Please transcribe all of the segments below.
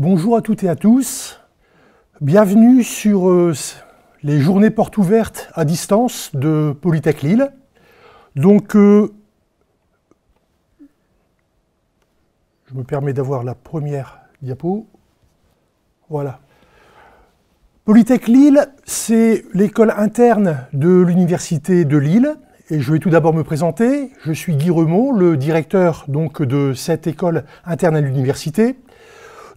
Bonjour à toutes et à tous. Bienvenue sur euh, les journées portes ouvertes à distance de Polytech Lille. Donc, euh, je me permets d'avoir la première diapo. Voilà. Polytech Lille, c'est l'école interne de l'Université de Lille. Et je vais tout d'abord me présenter. Je suis Guy Remond, le directeur donc, de cette école interne à l'université.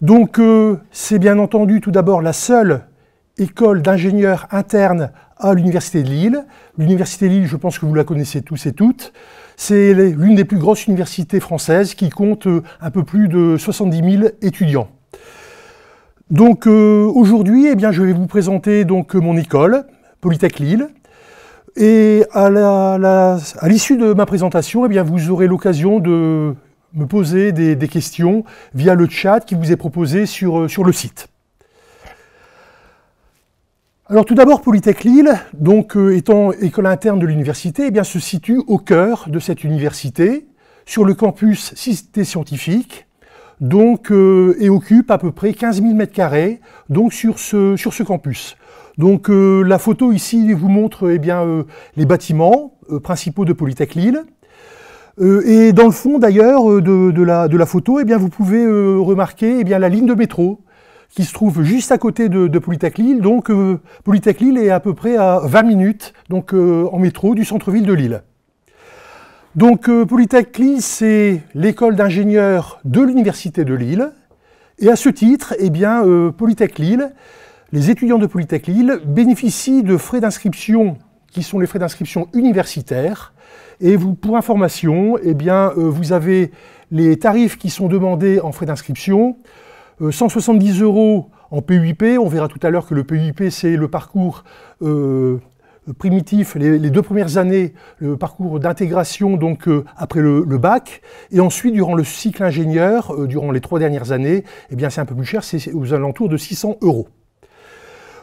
Donc euh, c'est bien entendu tout d'abord la seule école d'ingénieurs interne à l'Université de Lille. L'Université de Lille, je pense que vous la connaissez tous et toutes. C'est l'une des plus grosses universités françaises qui compte euh, un peu plus de 70 000 étudiants. Donc euh, aujourd'hui, eh bien, je vais vous présenter donc mon école, Polytech Lille. Et à l'issue de ma présentation, eh bien, vous aurez l'occasion de me poser des, questions via le chat qui vous est proposé sur, euh, sur le site. Alors tout d'abord, Polytech Lille, donc euh, étant école interne de l'université, eh bien se situe au cœur de cette université, sur le campus Cité Scientifique, donc euh, et occupe à peu près 15 000 m2 donc sur ce sur ce campus. Donc la photo ici vous montre eh bien les bâtiments principaux de Polytech Lille. Euh, et dans le fond d'ailleurs euh, de, la, photo, eh bien, vous pouvez euh, remarquer eh bien, la ligne de métro qui se trouve juste à côté de, de Lille. Donc Polytech Lille est à peu près à 20 minutes donc, en métro du centre-ville de Lille. Donc Lille, c'est l'école d'ingénieurs de l'Université de Lille. Et à ce titre, eh bien, les étudiants de Polytech Lille bénéficient de frais d'inscription qui sont les frais d'inscription universitaires et vous, pour information, eh bien, euh, vous avez les tarifs qui sont demandés en frais d'inscription. 170 euh, euros en PUIP, on verra tout à l'heure que le PUIP c'est le parcours euh, primitif, les, deux premières années, le parcours d'intégration donc après le, bac, et ensuite durant le cycle ingénieur, durant les trois dernières années, eh bien c'est un peu plus cher, c'est aux alentours de 600 euros.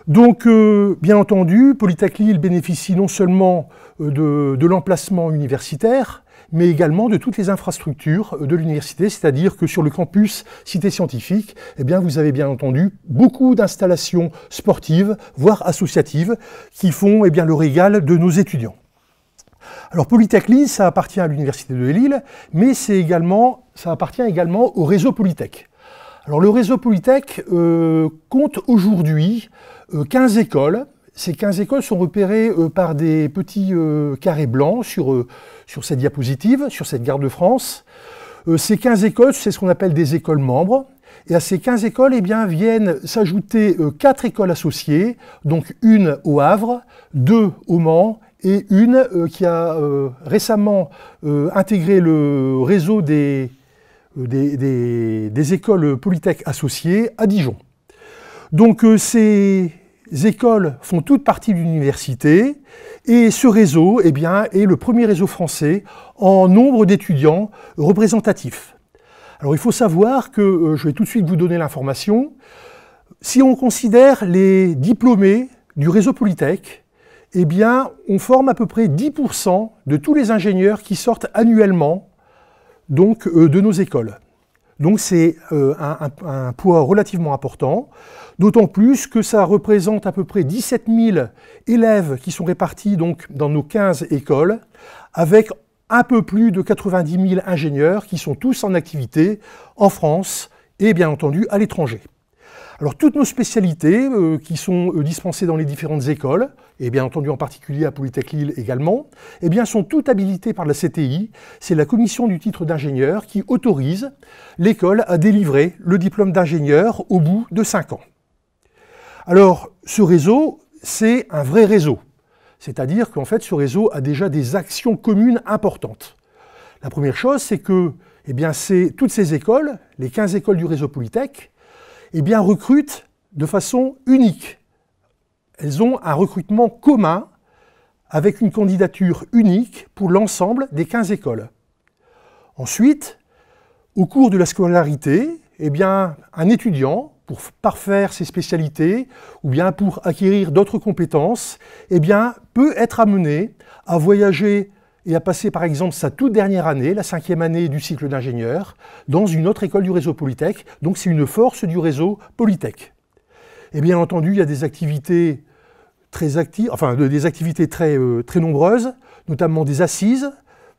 Donc, euh, bien entendu, Polytech Lille bénéficie non seulement euh, de, l'emplacement universitaire, mais également de toutes les infrastructures euh, de l'université, c'est-à-dire que sur le campus Cité Scientifique, eh bien, vous avez bien entendu beaucoup d'installations sportives, voire associatives, qui font eh bien, le régal de nos étudiants. Alors Polytech Lille, ça appartient à l'Université de Lille, mais également, ça appartient également au réseau Polytech. Alors le réseau Polytech compte aujourd'hui 15 euh, écoles. Ces 15 écoles sont repérées euh, par des petits euh, carrés blancs sur, sur cette diapositive, sur cette gare de France. ces 15 écoles, c'est ce qu'on appelle des écoles membres. Et à ces 15 écoles, eh bien, viennent s'ajouter 4 écoles associées, donc une au Havre, deux au Mans et une qui a récemment intégré le réseau des, des, des, écoles Polytech associées à Dijon. Donc c'est écoles font toutes partie de l'université et ce réseau eh bien, est le premier réseau français en nombre d'étudiants représentatifs. Alors il faut savoir que, euh, je vais tout de suite vous donner l'information, si on considère les diplômés du réseau Polytech, eh bien, on forme à peu près 10% de tous les ingénieurs qui sortent annuellement donc, euh, de nos écoles. Donc c'est euh, un poids relativement important. D'autant plus que ça représente à peu près 17 000 élèves qui sont répartis donc dans nos 15 écoles, avec un peu plus de 90 000 ingénieurs qui sont tous en activité en France et bien entendu à l'étranger. Alors toutes nos spécialités euh, qui sont euh, dispensées dans les différentes écoles, et bien entendu en particulier à Polytech Lille également, eh bien sont toutes habilitées par la CTI. C'est la commission du titre d'ingénieur qui autorise l'école à délivrer le diplôme d'ingénieur au bout de 5 ans. Alors, ce réseau, c'est un vrai réseau. C'est-à-dire qu'en fait, ce réseau a déjà des actions communes importantes. La première chose, c'est que eh bien, toutes ces écoles, les 15 écoles du réseau Polytech, eh bien, recrutent de façon unique. Elles ont un recrutement commun avec une candidature unique pour l'ensemble des 15 écoles. Ensuite, au cours de la scolarité, eh bien, un étudiant pour parfaire ses spécialités ou bien pour acquérir d'autres compétences, eh bien, peut être amené à voyager et à passer par exemple sa toute dernière année, la cinquième année du cycle d'ingénieur, dans une autre école du réseau Polytech. Donc c'est une force du réseau Polytech. Et eh bien entendu, il y a des activités très actives, enfin des activités très, euh, très nombreuses, notamment des assises,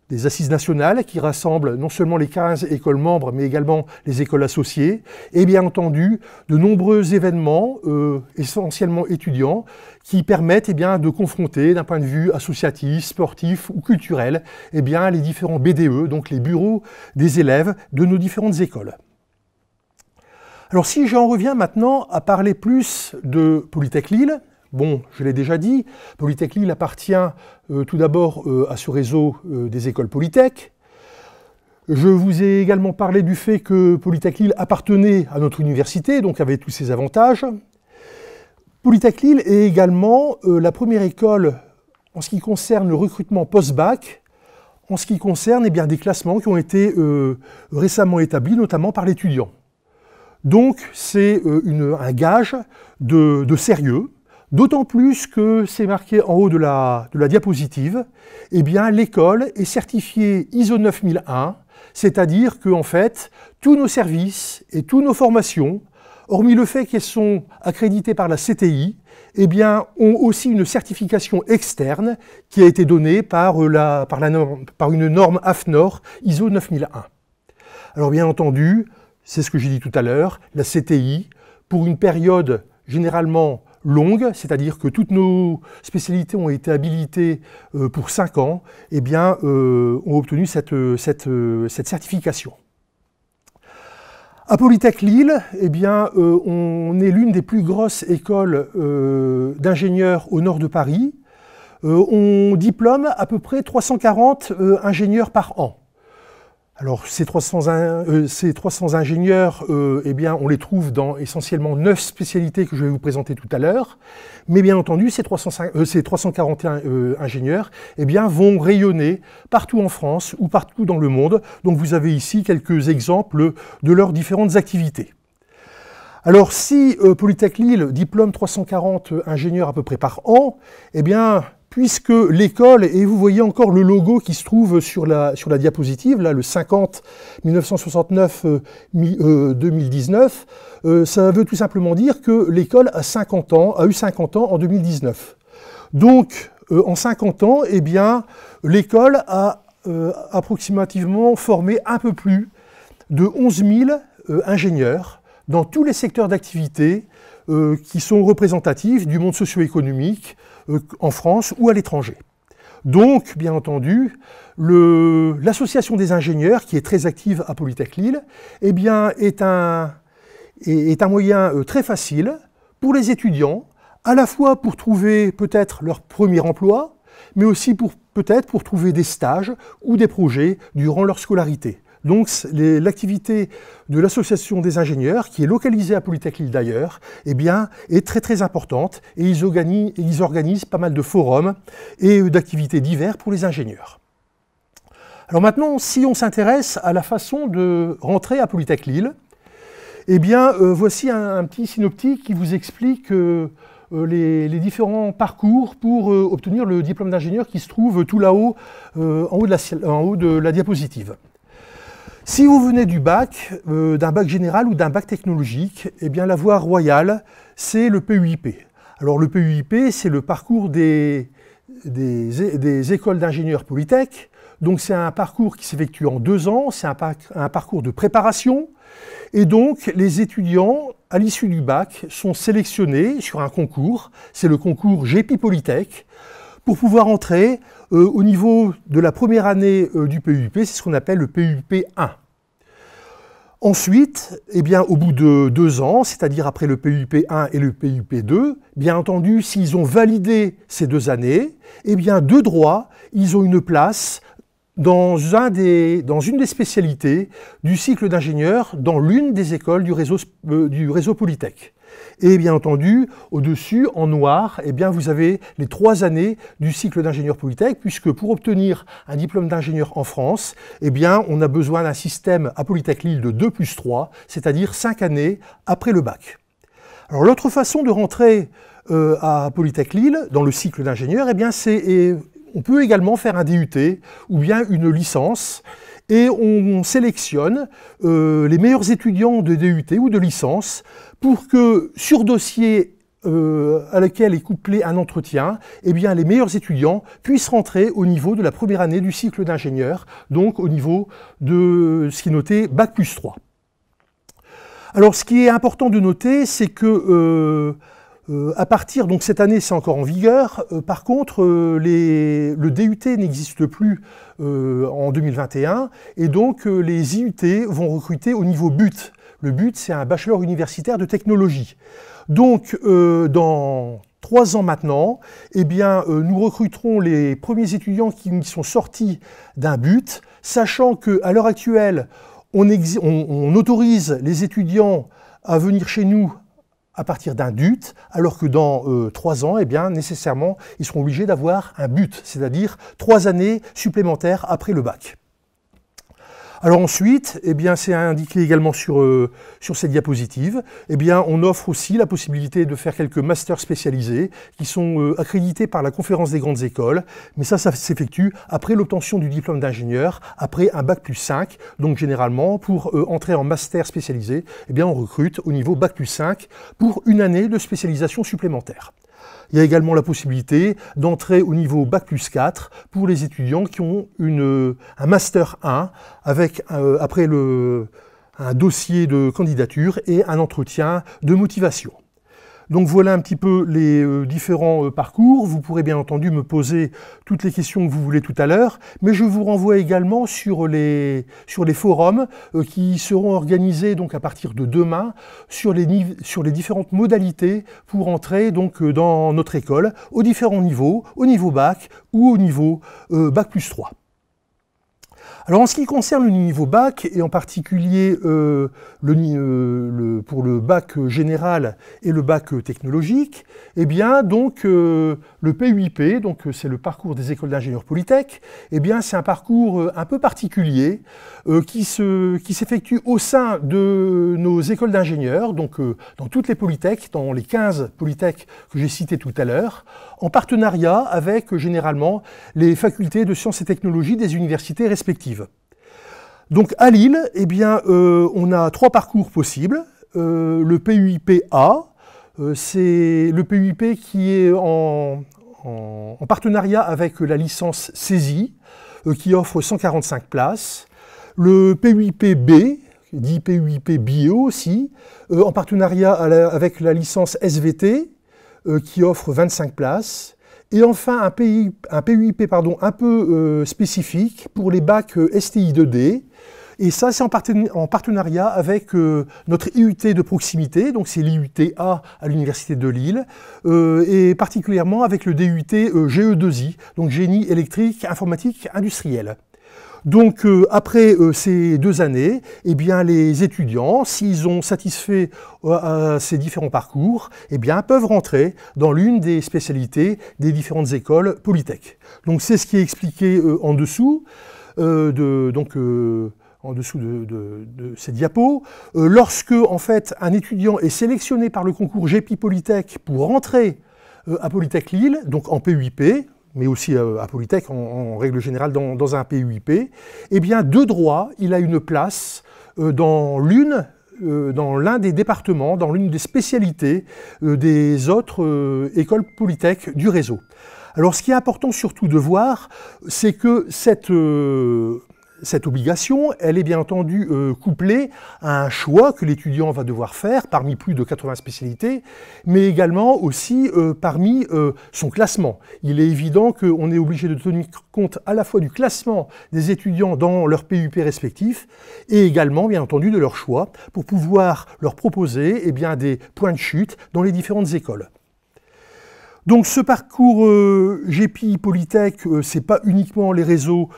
des assises nationales qui rassemblent non seulement les 15 écoles membres, mais également les écoles associées, et bien entendu de nombreux événements, euh, essentiellement étudiants, qui permettent eh bien, de confronter d'un point de vue associatif, sportif ou culturel eh bien, les différents BDE, donc les bureaux des élèves de nos différentes écoles. Alors si j'en reviens maintenant à parler plus de Polytech Lille, Bon, je l'ai déjà dit, Polytech Lille appartient euh, tout d'abord euh, à ce réseau euh, des écoles Polytech. Je vous ai également parlé du fait que Polytech Lille appartenait à notre université, donc avait tous ses avantages. Polytech Lille est également la première école en ce qui concerne le recrutement post-bac, en ce qui concerne eh bien, des classements qui ont été récemment établis, notamment par l'étudiant. Donc c'est un gage de sérieux, D'autant plus que c'est marqué en haut de la, diapositive, eh bien l'école est certifiée ISO 9001, c'est-à-dire que en fait tous nos services et toutes nos formations, hormis le fait qu'elles sont accréditées par la CTI, eh bien ont aussi une certification externe qui a été donnée par, la, par une norme AFNOR ISO 9001. Alors bien entendu, c'est ce que j'ai dit tout à l'heure, la CTI, pour une période généralement longue, c'est-à-dire que toutes nos spécialités ont été habilitées euh, pour 5 ans, et eh bien, euh, ont obtenu cette, euh, cette, cette certification. À Polytech Lille, eh bien, on est l'une des plus grosses écoles d'ingénieurs au nord de Paris. on diplôme à peu près 340 ingénieurs par an. Alors ces 300, euh, ingénieurs, euh, eh bien, on les trouve dans essentiellement neuf spécialités que je vais vous présenter tout à l'heure. Mais bien entendu, ces, euh, ces 341 ingénieurs eh bien, vont rayonner partout en France ou partout dans le monde. Donc vous avez ici quelques exemples de leurs différentes activités. Alors si Polytech Lille diplôme 340 ingénieurs à peu près par an, eh bien puisque l'école, et vous voyez encore le logo qui se trouve sur la, sur la diapositive, là, le 50 1969-2019, euh, euh, euh, ça veut tout simplement dire que l'école a 50 ans, a eu 50 ans en 2019. Donc, en 50 ans, eh bien, l'école a approximativement formé un peu plus de 11 000 ingénieurs dans tous les secteurs d'activité qui sont représentatifs du monde socio-économique, euh, en France ou à l'étranger. Donc, bien entendu, l'association des ingénieurs, qui est très active à Polytech Lille, eh bien, est, un, un moyen euh, très facile pour les étudiants, à la fois pour trouver peut-être leur premier emploi, mais aussi peut-être pour trouver des stages ou des projets durant leur scolarité. Donc l'activité de l'association des ingénieurs, qui est localisée à Polytech Lille d'ailleurs, eh est très très importante et ils organisent, pas mal de forums et euh, d'activités diverses pour les ingénieurs. Alors maintenant, si on s'intéresse à la façon de rentrer à Polytech Lille, eh bien, euh, voici un, petit synoptique qui vous explique euh, les, différents parcours pour obtenir le diplôme d'ingénieur qui se trouve tout là-haut, en, haut de la diapositive. Si vous venez du bac, euh, d'un bac général ou d'un bac technologique, eh bien la voie royale, c'est le PUIP. Alors le PUIP, c'est le parcours des, des, écoles d'ingénieurs Polytech. Donc c'est un parcours qui s'effectue en deux ans, c'est un, un parcours de préparation. Et donc les étudiants, à l'issue du bac, sont sélectionnés sur un concours, c'est le concours GP Polytech, pour pouvoir entrer euh, au niveau de la première année euh, du PUP, c'est ce qu'on appelle le PUP 1. Ensuite, eh bien, au bout de deux ans, c'est-à-dire après le PUP 1 et le PUP 2, bien entendu, s'ils ont validé ces deux années, eh bien, de droit, ils ont une place dans, un dans une des spécialités du cycle d'ingénieur dans l'une des écoles du réseau, euh, du réseau Polytech. Et bien entendu, au-dessus, en noir, eh bien, vous avez les trois années du cycle d'ingénieur Polytech, puisque pour obtenir un diplôme d'ingénieur en France, eh bien, on a besoin d'un système à Polytech Lille de 2 plus 3, c'est-à-dire 5 années après le bac. Alors l'autre façon de rentrer euh, à Polytech Lille dans le cycle d'ingénieur, eh bien, c'est on peut également faire un DUT ou bien une licence et on, sélectionne euh, les meilleurs étudiants de DUT ou de licence pour que sur dossier euh, à laquelle est couplé un entretien, eh bien, les meilleurs étudiants puissent rentrer au niveau de la première année du cycle d'ingénieur, donc au niveau de ce qui est noté Bac plus 3. Alors ce qui est important de noter, c'est que euh, euh, à partir, donc cette année c'est encore en vigueur, euh, par contre euh, le DUT n'existe plus en 2021 et donc les IUT vont recruter au niveau but. Le but c'est un bachelor universitaire de technologie. Donc dans trois ans maintenant, eh bien, nous recruterons les premiers étudiants qui sont sortis d'un but, sachant qu'à l'heure actuelle on, on autorise les étudiants à venir chez nous à partir d'un but, alors que dans euh, trois ans, eh bien, nécessairement, ils seront obligés d'avoir un but, c'est-à-dire trois années supplémentaires après le bac. Alors ensuite, eh bien, c'est indiqué également sur, euh, sur ces diapositives, eh bien, on offre aussi la possibilité de faire quelques masters spécialisés qui sont euh, accrédités par la conférence des grandes écoles, mais ça, ça s'effectue après l'obtention du diplôme d'ingénieur, après un bac plus 5, donc généralement, pour euh, entrer en master spécialisé, eh bien, on recrute au niveau bac plus 5 pour une année de spécialisation supplémentaire. Il y a également la possibilité d'entrer au niveau Bac plus 4 pour les étudiants qui ont une, un Master 1 avec, euh, après le, un dossier de candidature et un entretien de motivation. Donc voilà un petit peu les euh, différents euh, parcours. Vous pourrez bien entendu me poser toutes les questions que vous voulez tout à l'heure, mais je vous renvoie également sur les, sur les forums euh, qui seront organisés donc à partir de demain sur les, sur les différentes modalités pour entrer donc dans notre école aux différents niveaux, au niveau bac ou au niveau bac plus 3. Alors en ce qui concerne le niveau bac, et en particulier euh, euh, pour le bac général et le bac technologique, eh bien donc euh, le PUIP, donc c'est le parcours des écoles d'ingénieurs Polytech, eh bien c'est un parcours un peu particulier qui s'effectue se, qui au sein de nos écoles d'ingénieurs, donc dans toutes les Polytech, dans les 15 Polytech que j'ai citées tout à l'heure, en partenariat avec généralement les facultés de sciences et technologies des universités respectives. Donc à Lille, eh bien, euh, on a trois parcours possibles. Euh, le PUIP A, euh, c'est le PUIP qui est en, partenariat avec la licence saisie, qui offre 145 places. Le PUIP B, dit PUIP Bio aussi, en partenariat avec la licence SVT, euh, qui offre 25 places. Et enfin, un, PUIP pardon, un peu euh, spécifique pour les bacs euh, STI 2D. Et ça, c'est en, partenariat avec notre IUT de proximité, donc c'est l'IUTA à l'Université de Lille, et particulièrement avec le DUT GE2I, donc Génie électrique, informatique, industriel. Donc euh, après euh, ces deux années, eh bien, les étudiants, s'ils ont satisfait euh, ces différents parcours, eh bien, peuvent rentrer dans l'une des spécialités des différentes écoles Polytech. Donc c'est ce qui est expliqué en dessous de donc en dessous de, ces diapos. lorsque en fait un étudiant est sélectionné par le concours GEPI Polytech pour rentrer à Polytech Lille, donc en PUIP, mais aussi à Polytech en, règle générale dans, dans, un PUIP, eh bien de droit, il a une place euh, dans l'une euh, dans l'un des départements, dans l'une des spécialités euh, des autres écoles polytech du réseau. Alors ce qui est important surtout de voir, c'est que cette cette obligation, elle est bien entendu euh, couplée à un choix que l'étudiant va devoir faire parmi plus de 80 spécialités, mais également aussi euh, parmi euh, son classement. Il est évident qu'on est obligé de tenir compte à la fois du classement des étudiants dans leur PUP respectif et également bien entendu de leur choix pour pouvoir leur proposer eh bien, des points de chute dans les différentes écoles. Donc ce parcours GPI Polytech, ce n'est pas uniquement les réseaux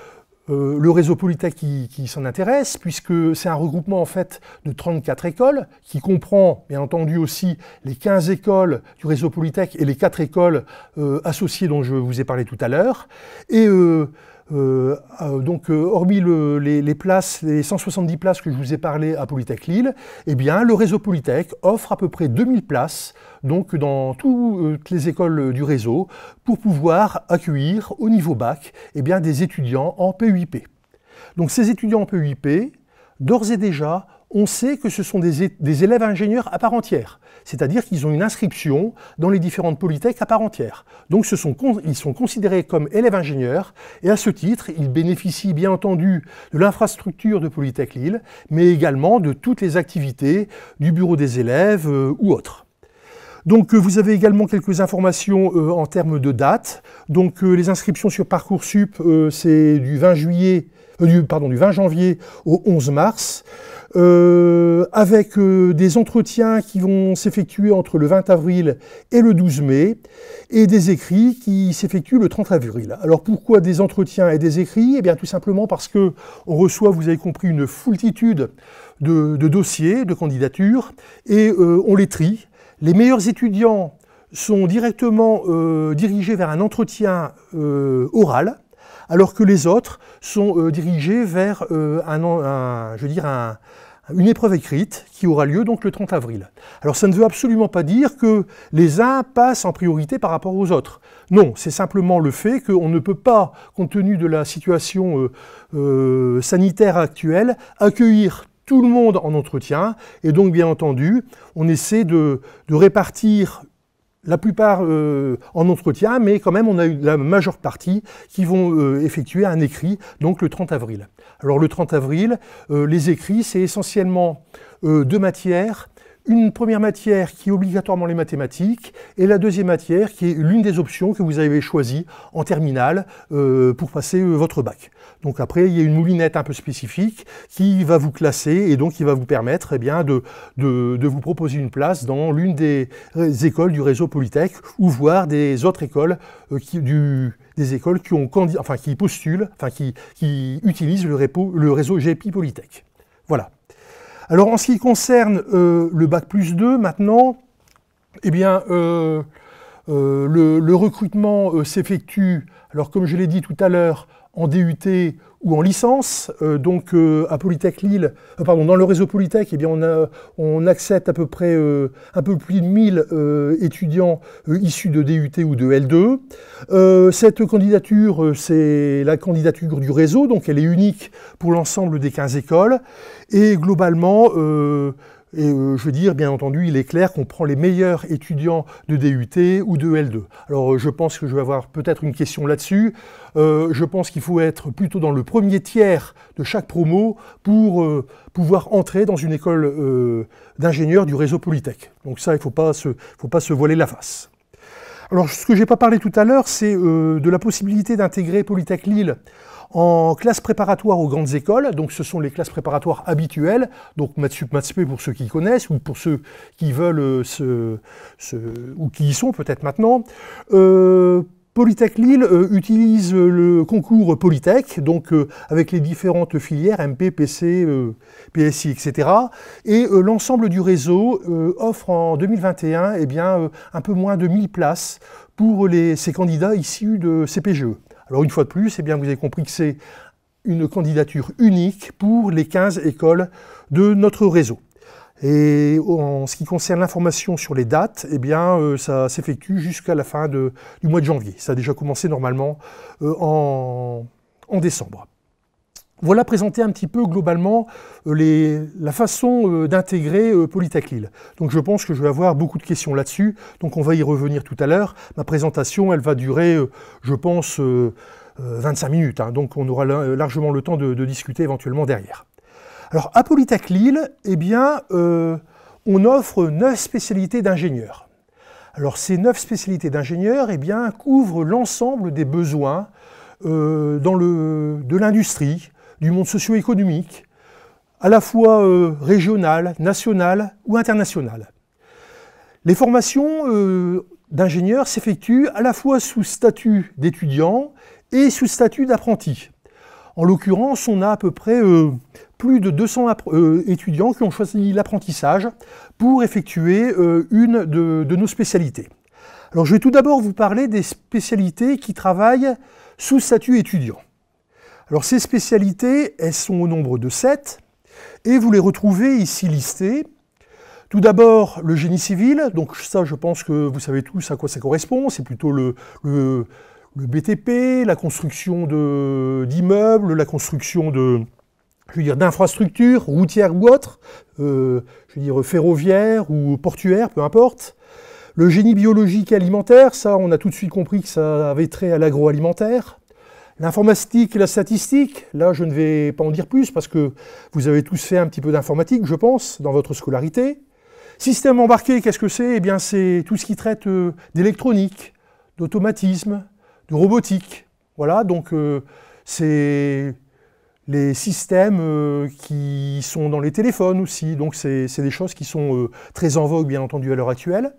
euh, le réseau Polytech qui, s'en intéresse, puisque c'est un regroupement en fait de 34 écoles qui comprend bien entendu aussi les 15 écoles du réseau Polytech et les 4 écoles euh, associées dont je vous ai parlé tout à l'heure. Et euh, euh, euh, donc, euh, hormis les, places, les 170 places que je vous ai parlé à Polytech Lille, eh bien, le réseau Polytech offre à peu près 2000 places, donc dans toutes les écoles du réseau, pour pouvoir accueillir au niveau bac, eh bien, des étudiants en PUIP. Donc, ces étudiants en PUIP, d'ores et déjà, on sait que ce sont des, élèves ingénieurs à part entière, c'est-à-dire qu'ils ont une inscription dans les différentes polytechs à part entière. Donc ils sont considérés comme élèves ingénieurs, et à ce titre, ils bénéficient bien entendu de l'infrastructure de Polytech Lille, mais également de toutes les activités du bureau des élèves euh, ou autres. Donc euh, vous avez également quelques informations euh, en termes de date. Donc les inscriptions sur Parcoursup, c'est du 20 juillet, pardon, du 20 janvier au 11 mars. Euh, avec euh, des entretiens qui vont s'effectuer entre le 20 avril et le 12 mai, et des écrits qui s'effectuent le 30 avril. Alors pourquoi des entretiens et des écrits Eh bien tout simplement parce que on reçoit, vous avez compris, une foultitude de, dossiers, de candidatures, et euh, on les trie. Les meilleurs étudiants sont directement dirigés vers un entretien oral alors que les autres sont euh, dirigés vers euh, une épreuve écrite qui aura lieu donc le 30 avril. Alors ça ne veut absolument pas dire que les uns passent en priorité par rapport aux autres. Non, c'est simplement le fait qu'on ne peut pas, compte tenu de la situation euh, sanitaire actuelle, accueillir tout le monde en entretien. Et donc, bien entendu, on essaie de répartir la plupart euh, en entretien, mais quand même on a eu la majeure partie qui vont euh, effectuer un écrit, donc le 30 avril. Alors le 30 avril, euh, les écrits, c'est essentiellement deux matières, une première matière qui est obligatoirement les mathématiques et la deuxième matière qui est l'une des options que vous avez choisies en terminale euh, pour passer euh, votre bac. Donc après, il y a une moulinette un peu spécifique qui va vous classer et donc qui va vous permettre eh bien, de, de, vous proposer une place dans l'une des euh, écoles du réseau Polytech ou voir des autres écoles qui, du, des écoles qui, ont, enfin, qui postulent, enfin, qui, qui utilisent le, le réseau GPI Polytech. Voilà. Alors en ce qui concerne euh, le bac plus 2 maintenant, eh bien, euh, euh, le, le, recrutement s'effectue, alors comme je l'ai dit tout à l'heure, en DUT ou en licence. Euh, donc euh, à Polytech Lille, euh, pardon, dans le réseau Polytech, eh bien, on, on accepte à peu près un peu plus de 1000 étudiants issus de DUT ou de L2. cette candidature, c'est la candidature du réseau, donc elle est unique pour l'ensemble des 15 écoles. Et globalement, et euh, je veux dire, bien entendu, il est clair qu'on prend les meilleurs étudiants de DUT ou de L2. Alors euh, je pense que je vais avoir peut-être une question là-dessus. Euh, je pense qu'il faut être plutôt dans le premier tiers de chaque promo pour pouvoir entrer dans une école d'ingénieurs du réseau Polytech. Donc ça, il ne faut, pas se, faut pas se voiler la face. Alors, ce que j'ai pas parlé tout à l'heure, c'est euh, de la possibilité d'intégrer Polytech Lille en classe préparatoire aux grandes écoles. Donc, ce sont les classes préparatoires habituelles, donc Matsup, Matspé pour ceux qui connaissent ou pour ceux qui veulent euh, se, ou qui y sont peut-être maintenant. Euh, Polytech Lille euh, utilise euh, le concours Polytech, donc euh, avec les différentes filières MP, PC, PSI, etc. Et l'ensemble du réseau offre en 2021 eh bien, un peu moins de 1000 places pour ces candidats issus de CPGE. Alors une fois de plus, eh bien, vous avez compris que c'est une candidature unique pour les 15 écoles de notre réseau. Et en ce qui concerne l'information sur les dates, eh bien, euh, ça s'effectue jusqu'à la fin du mois de janvier. Ça a déjà commencé normalement euh, en, décembre. Voilà présenter un petit peu globalement euh, la façon d'intégrer Polytaclil. Donc je pense que je vais avoir beaucoup de questions là-dessus, donc on va y revenir tout à l'heure. Ma présentation, elle va durer, je pense, 25 minutes, hein. donc on aura largement le temps de discuter éventuellement derrière. Alors, à Polytech Lille, eh bien, euh, on offre neuf spécialités d'ingénieurs. Alors, ces neuf spécialités d'ingénieurs eh bien, couvrent l'ensemble des besoins euh, dans le, de l'industrie, du monde socio-économique, à la fois euh, régional, national ou international. Les formations d'ingénieurs s'effectuent à la fois sous statut d'étudiant et sous statut d'apprenti. En l'occurrence, on a à peu près euh, plus de 200 euh, étudiants qui ont choisi l'apprentissage pour effectuer euh, une de, nos spécialités. Alors je vais tout d'abord vous parler des spécialités qui travaillent sous statut étudiant. Alors ces spécialités, elles sont au nombre de 7 et vous les retrouvez ici listées. Tout d'abord, le génie civil, donc ça je pense que vous savez tous à quoi ça correspond, c'est plutôt le, le BTP, la construction d'immeubles, la construction de, je d'infrastructures routières ou autres, euh, je veux dire ferroviaires ou portuaires, peu importe. Le génie biologique et alimentaire, ça, on a tout de suite compris que ça avait trait à l'agroalimentaire. L'informatique et la statistique, là, je ne vais pas en dire plus parce que vous avez tous fait un petit peu d'informatique, je pense, dans votre scolarité. Système embarqué, qu'est-ce que c'est Eh bien, c'est tout ce qui traite euh, d'électronique, d'automatisme, robotique. Voilà, donc euh, c'est les systèmes euh, qui sont dans les téléphones aussi, donc c'est des choses qui sont euh, très en vogue bien entendu à l'heure actuelle.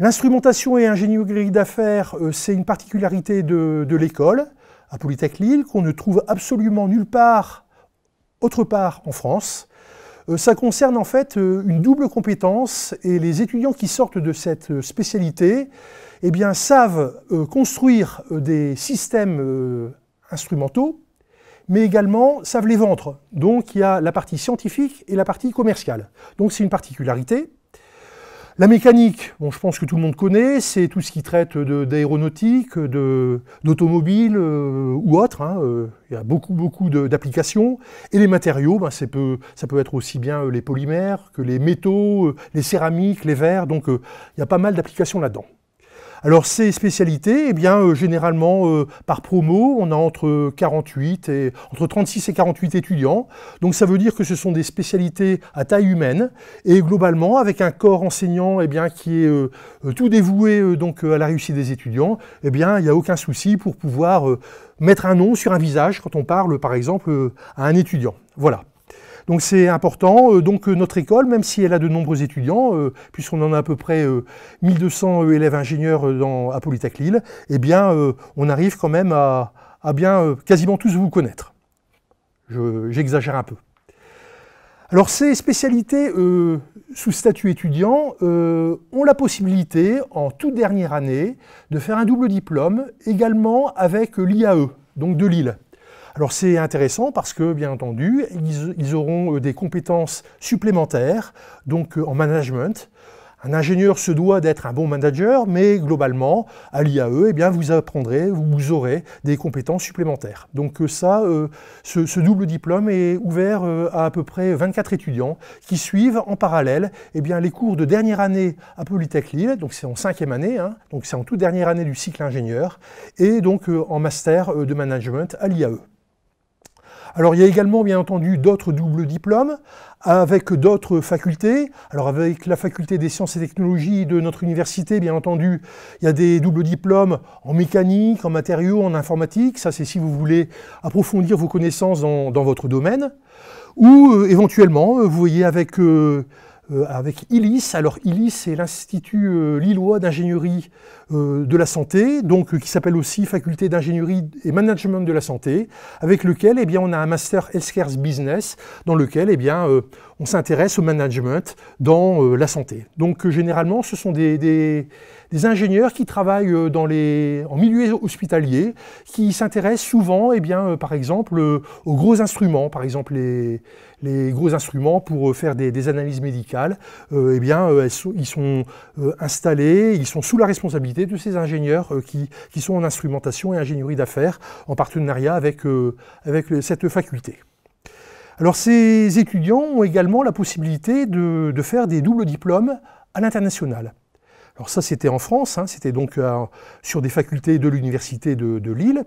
L'instrumentation et ingénierie d'affaires, c'est une particularité de, de l'école à Polytech Lille qu'on ne trouve absolument nulle part autre part en France. ça concerne en fait une double compétence et les étudiants qui sortent de cette spécialité eh bien, savent euh, construire euh, des systèmes euh, instrumentaux, mais également savent les vendre. Donc il y a la partie scientifique et la partie commerciale. Donc c'est une particularité. La mécanique, bon, je pense que tout le monde connaît, c'est tout ce qui traite d'aéronautique, d'automobile ou autre. Hein, il y a beaucoup, beaucoup d'applications. Et les matériaux, ben, peu, ça peut être aussi bien les polymères que les métaux, les céramiques, les verres. Donc il y a pas mal d'applications là-dedans. Alors ces spécialités, eh bien, euh, généralement euh, par promo, on a entre, 48 et, entre 36 et 48 étudiants. Donc ça veut dire que ce sont des spécialités à taille humaine et globalement avec un corps enseignant eh bien, qui est euh, tout dévoué donc, à la réussite des étudiants, eh bien, il n'y a aucun souci pour pouvoir mettre un nom sur un visage quand on parle par exemple à un étudiant. Voilà. Donc c'est important. Euh, donc euh, notre école, même si elle a de nombreux étudiants, euh, puisqu'on en a à peu près 1200 élèves ingénieurs dans, à Polytech Lille, eh bien on arrive quand même à, bien quasiment tous vous connaître. J'exagère un peu. Alors ces spécialités sous statut étudiant ont la possibilité, en toute dernière année, de faire un double diplôme, également avec l'IAE, donc de Lille. Alors c'est intéressant parce que, bien entendu, ils, auront euh, des compétences supplémentaires, donc euh, en management, un ingénieur se doit d'être un bon manager, mais globalement, à l'IAE, eh bien, vous apprendrez, vous aurez des compétences supplémentaires. Donc euh, ça, ce, double diplôme est ouvert à à peu près 24 étudiants qui suivent en parallèle eh bien, les cours de dernière année à Polytech Lille, donc c'est en cinquième année, hein. donc c'est en toute dernière année du cycle ingénieur, et donc en master de management à l'IAE. Alors il y a également bien entendu d'autres doubles diplômes avec d'autres facultés. Alors avec la faculté des sciences et technologies de notre université, bien entendu, il y a des doubles diplômes en mécanique, en matériaux, en informatique. Ça c'est si vous voulez approfondir vos connaissances dans, votre domaine. Ou euh, éventuellement, euh, vous voyez avec... Euh, euh, avec ILIS. Alors ILIS, c'est l'Institut euh, Lillois d'ingénierie euh, de la santé, donc qui s'appelle aussi Faculté d'ingénierie et management de la santé, avec lequel eh bien, on a un master Healthcare Business, dans lequel eh bien, on s'intéresse au management dans euh, la santé. Donc euh, généralement, ce sont des, ingénieurs qui travaillent euh, dans les, en milieu hospitalier, qui s'intéressent souvent, eh bien, par exemple, aux gros instruments, par exemple les, gros instruments pour faire des, analyses médicales. Eh bien, ils sont installés, ils sont sous la responsabilité de ces ingénieurs qui, sont en instrumentation et ingénierie d'affaires en partenariat avec cette faculté. Alors ces étudiants ont également la possibilité de, faire des doubles diplômes à l'international. Alors ça c'était en France, hein. c'était donc euh, sur des facultés de l'université de, Lille.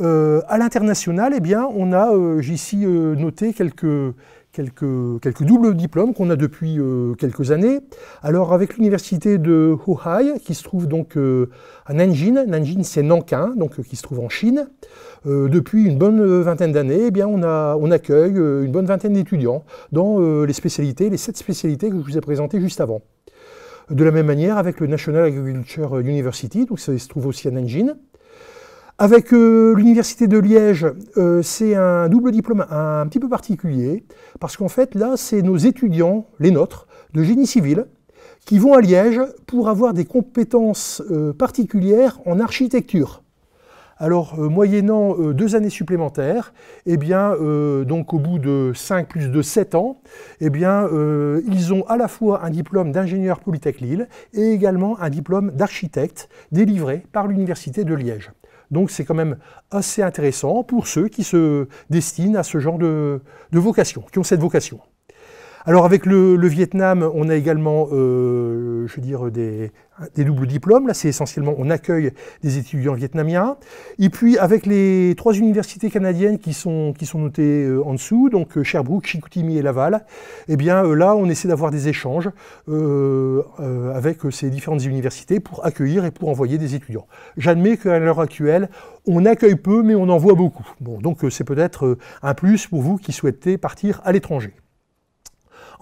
Euh, à l'international, eh bien, on a, euh, j'ai ici noté quelques, quelques, doubles diplômes qu'on a depuis euh, quelques années. Alors avec l'université de Huhai, qui se trouve donc euh, à Nanjing, Nanjing c'est Nankin, donc euh, qui se trouve en Chine, depuis une bonne vingtaine d'années, eh bien on, on accueille une bonne vingtaine d'étudiants dans les spécialités, les sept spécialités que je vous ai présentées juste avant. De la même manière avec le National Agriculture University, donc ça se trouve aussi à Nanjing. Avec euh, l'Université de Liège, euh, c'est un double diplôme un, petit peu particulier, parce qu'en fait, là, c'est nos étudiants, les nôtres, de génie civil, qui vont à Liège pour avoir des compétences euh, particulières en architecture. Alors, moyennant deux années supplémentaires, eh bien, donc au bout de cinq plus de sept ans, eh bien, ils ont à la fois un diplôme d'ingénieur Polytech Lille et également un diplôme d'architecte délivré par l'Université de Liège. Donc c'est quand même assez intéressant pour ceux qui se destinent à ce genre de, de vocation, qui ont cette vocation. Alors avec le, Vietnam, on a également, euh, je veux dire, des, doubles diplômes. Là, c'est essentiellement, on accueille des étudiants vietnamiens. Et puis avec les trois universités canadiennes qui sont, qui sont notées euh, en dessous, donc euh, Sherbrooke, Chicoutimi et Laval, eh bien là, on essaie d'avoir des échanges avec ces différentes universités pour accueillir et pour envoyer des étudiants. J'admets qu'à l'heure actuelle, on accueille peu, mais on envoie beaucoup. Bon, donc c'est peut-être un plus pour vous qui souhaitez partir à l'étranger.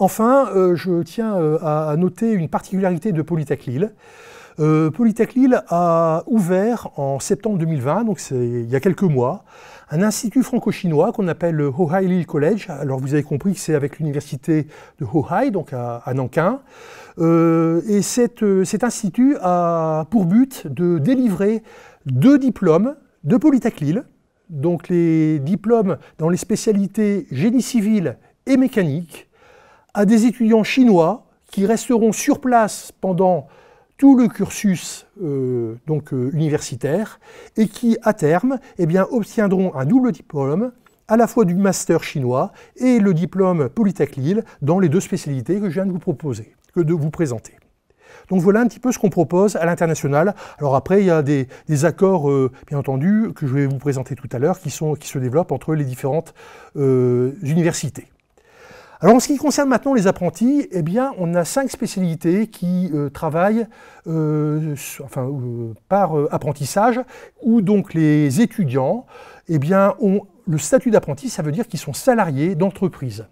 Enfin, euh, je tiens euh, à, noter une particularité de Polytech Lille. Euh, Polytech Lille a ouvert en septembre 2020, donc c'est il y a quelques mois, un institut franco-chinois qu'on appelle le Hohai Lille College. Alors vous avez compris que c'est avec l'université de Hohai, donc à, Nankin. Euh, et cet institut a pour but de délivrer deux diplômes de Polytech Lille, donc les diplômes dans les spécialités génie civil et mécanique, à des étudiants chinois qui resteront sur place pendant tout le cursus euh, donc, euh, universitaire et qui, à terme, eh bien, obtiendront un double diplôme, à la fois du master chinois et le diplôme Polytech Lille dans les deux spécialités que je viens de vous proposer, que de vous présenter. Donc voilà un petit peu ce qu'on propose à l'international. Alors après, il y a des, accords, euh, bien entendu, que je vais vous présenter tout à l'heure, qui, sont, qui se développent entre les différentes universités. Alors en ce qui concerne maintenant les apprentis, eh bien on a cinq spécialités qui euh, travaillent euh, enfin, euh, par apprentissage, où donc les étudiants eh bien, ont le statut d'apprenti, ça veut dire qu'ils sont salariés d'entreprise.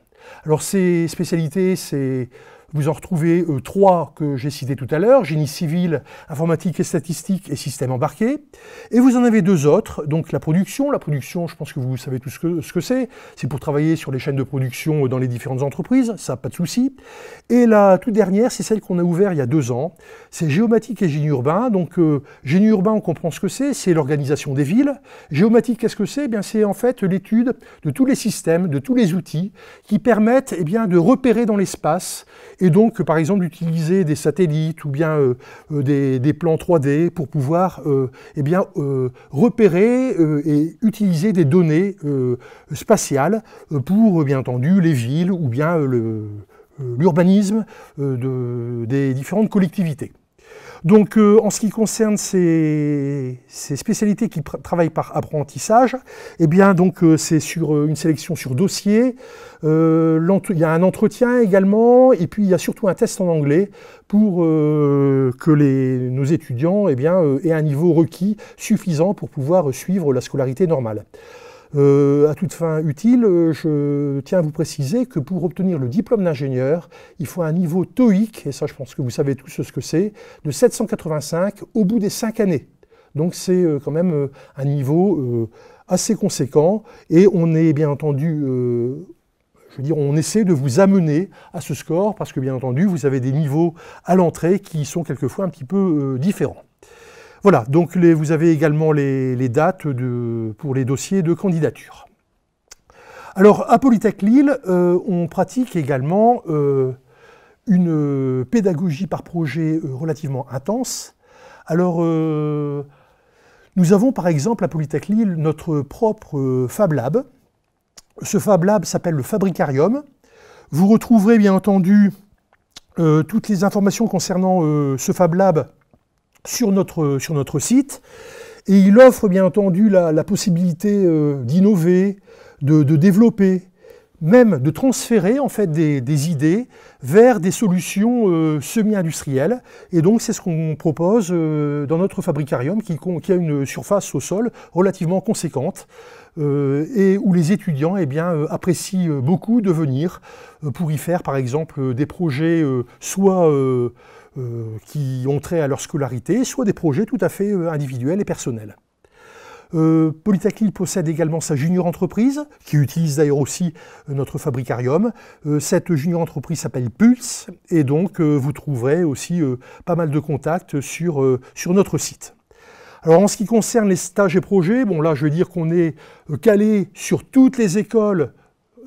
Alors ces spécialités, c'est vous en retrouvez euh, trois que j'ai cités tout à l'heure, génie civil, informatique et statistique et système embarqué. Et vous en avez deux autres, donc la production. La production, je pense que vous savez tout ce que c'est. c'est pour travailler sur les chaînes de production dans les différentes entreprises, ça, pas de souci. Et la toute dernière, c'est celle qu'on a ouverte il y a deux ans. C'est géomatique et génie urbain. Donc euh, génie urbain, on comprend ce que c'est, c'est l'organisation des villes. Géomatique, qu'est-ce que c'est eh bien, c'est en fait l'étude de tous les systèmes, de tous les outils qui permettent eh bien, de repérer dans l'espace et donc, par exemple, d'utiliser des satellites ou bien euh, euh, des, plans 3D pour pouvoir euh, eh bien, repérer et utiliser des données spatiales pour, bien entendu, les villes ou bien l'urbanisme des différentes collectivités. Donc euh, en ce qui concerne ces, spécialités qui travaillent par apprentissage, eh bien donc euh, c'est sur euh, une sélection sur dossier, il y a un entretien également, et puis il y a surtout un test en anglais pour que nos étudiants eh bien, aient un niveau requis suffisant pour pouvoir suivre la scolarité normale. Euh, à toute fin utile, euh, je tiens à vous préciser que pour obtenir le diplôme d'ingénieur, il faut un niveau TOEIC, et ça je pense que vous savez tous ce que c'est, de 785 au bout des 5 années. Donc c'est euh, quand même un niveau assez conséquent et on est bien entendu je veux dire, on essaie de vous amener à ce score parce que, bien entendu, vous avez des niveaux à l'entrée qui sont quelquefois un petit peu différents. Voilà, donc vous avez également les, dates pour les dossiers de candidature. Alors à Polytech Lille, euh, on pratique également euh, une pédagogie par projet euh, relativement intense. Alors nous avons par exemple à Polytech Lille notre propre Fab Lab. Ce Fab Lab s'appelle le Fabricarium. Vous retrouverez bien entendu toutes les informations concernant ce Fab Lab sur notre, sur notre site. Et il offre bien entendu la, possibilité euh, d'innover, de, développer, même de transférer en fait des, idées vers des solutions euh, semi-industrielles. Et donc c'est ce qu'on propose euh, dans notre fabricarium qui, a une surface au sol relativement conséquente. Euh, et où les étudiants eh euh, apprécient euh, beaucoup de venir pour y faire par exemple des projets soit qui ont trait à leur scolarité, soit des projets tout à fait individuels et personnels. Euh, possède également sa junior entreprise, qui utilise d'ailleurs aussi notre fabricarium. cette junior entreprise s'appelle Pulse, et donc vous trouverez aussi pas mal de contacts sur notre site. Alors en ce qui concerne les stages et projets, bon là je veux dire qu'on est euh, calé sur toutes les écoles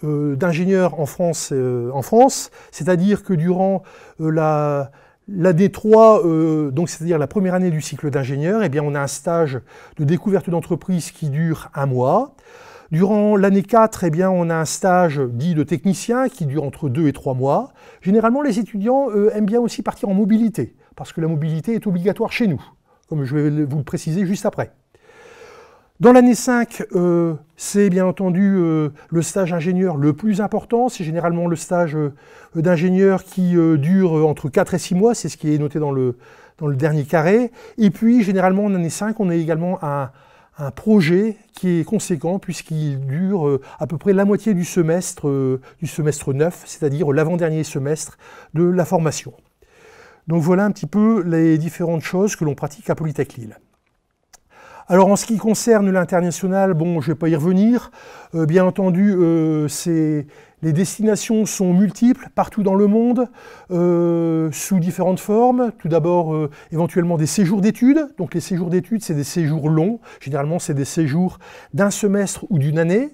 euh, d'ingénieurs en France, euh, en France, c'est-à-dire que durant la d 3, donc c'est-à-dire la première année du cycle d'ingénieur, eh bien on a un stage de découverte d'entreprise qui dure un mois. Durant l'année 4, eh bien, on a un stage dit de technicien qui dure entre deux et trois mois. Généralement, les étudiants aiment bien aussi partir en mobilité, parce que la mobilité est obligatoire chez nous comme je vais vous le préciser juste après. Dans l'année 5, euh, c'est bien entendu euh, le stage ingénieur le plus important. C'est généralement le stage euh, d'ingénieur qui dure entre 4 et 6 mois, c'est ce qui est noté dans le, dernier carré. Et puis, généralement, en année 5, on a également un, projet qui est conséquent puisqu'il dure à peu près la moitié du du semestre 9, c'est-à-dire l'avant-dernier semestre de la formation. Donc voilà un petit peu les différentes choses que l'on pratique à Polytech Lille. Alors en ce qui concerne l'international, bon, je ne vais pas y revenir. Euh, bien entendu, euh, les destinations sont multiples partout dans le monde, euh, sous différentes formes. Tout d'abord, éventuellement des séjours d'études. Donc les séjours d'études, c'est des séjours longs. Généralement, c'est des séjours d'un semestre ou d'une année.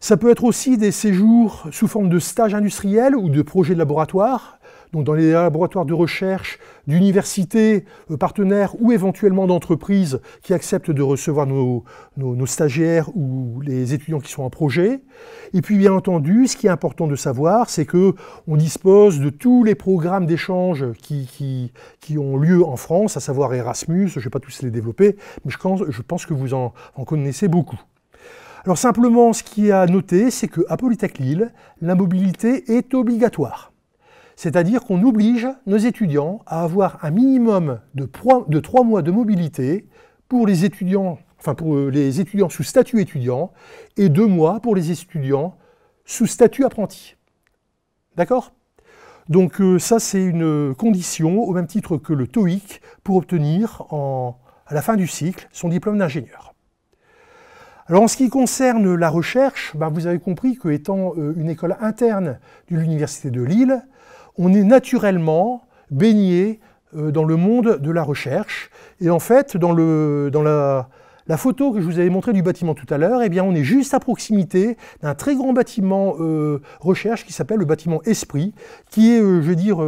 Ça peut être aussi des séjours sous forme de stage industriel ou de projets de laboratoire donc dans les laboratoires de recherche, d'universités euh, partenaires ou éventuellement d'entreprises qui acceptent de recevoir nos, stagiaires ou les étudiants qui sont en projet. Et puis bien entendu, ce qui est important de savoir, c'est que on dispose de tous les programmes d'échange qui, ont lieu en France, à savoir Erasmus, je ne vais pas tous les développer, mais je pense, que vous en, en connaissez beaucoup. Alors simplement, ce qui est à noter, c'est qu'à Polytech Lille, la mobilité est obligatoire. C'est-à-dire qu'on oblige nos étudiants à avoir un minimum de, trois mois de mobilité pour les étudiants, pour euh, les étudiants sous statut étudiant et deux mois pour les étudiants sous statut apprenti. D'accord Donc euh, ça c'est une condition au même titre que le TOIC pour obtenir à la fin du cycle son diplôme d'ingénieur. Alors en ce qui concerne la recherche, ben, vous avez compris que étant euh, une école interne de l'Université de Lille, on est naturellement baigné euh, dans le monde de la recherche. Et en fait, dans, le, dans la, photo que je vous avais montrée du bâtiment tout à l'heure, eh bien, on est juste à proximité d'un très grand bâtiment euh, recherche qui s'appelle le bâtiment Esprit, qui est, euh, je veux dire,